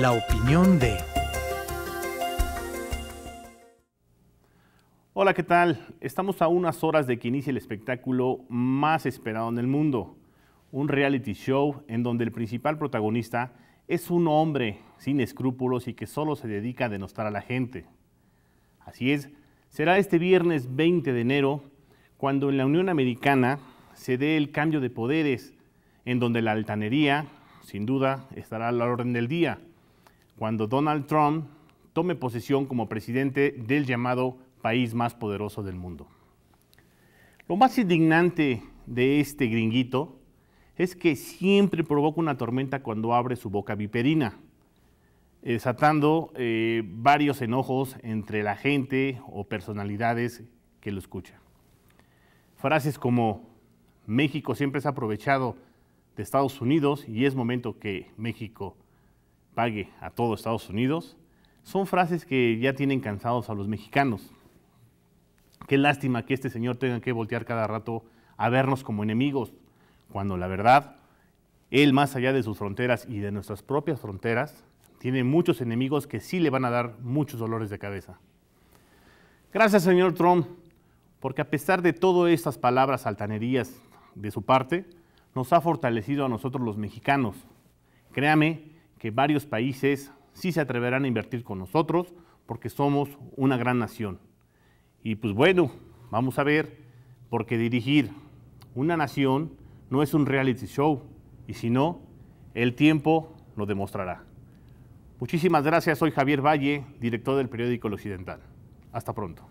la opinión de... Hola, ¿qué tal? Estamos a unas horas de que inicie el espectáculo más esperado en el mundo, un reality show en donde el principal protagonista es un hombre sin escrúpulos y que solo se dedica a denostar a la gente. Así es, será este viernes 20 de enero cuando en la Unión Americana se dé el cambio de poderes, en donde la altanería, sin duda, estará a la orden del día cuando Donald Trump tome posesión como presidente del llamado país más poderoso del mundo. Lo más indignante de este gringuito es que siempre provoca una tormenta cuando abre su boca viperina, desatando eh, varios enojos entre la gente o personalidades que lo escuchan. Frases como México siempre se ha aprovechado de Estados Unidos y es momento que México pague a todo Estados Unidos, son frases que ya tienen cansados a los mexicanos. Qué lástima que este señor tenga que voltear cada rato a vernos como enemigos, cuando la verdad, él más allá de sus fronteras y de nuestras propias fronteras, tiene muchos enemigos que sí le van a dar muchos dolores de cabeza. Gracias, señor Trump, porque a pesar de todas estas palabras altanerías de su parte, nos ha fortalecido a nosotros los mexicanos. Créame que varios países sí se atreverán a invertir con nosotros porque somos una gran nación. Y pues bueno, vamos a ver, porque dirigir una nación no es un reality show y si no, el tiempo lo demostrará. Muchísimas gracias, soy Javier Valle, director del periódico El Occidental. Hasta pronto.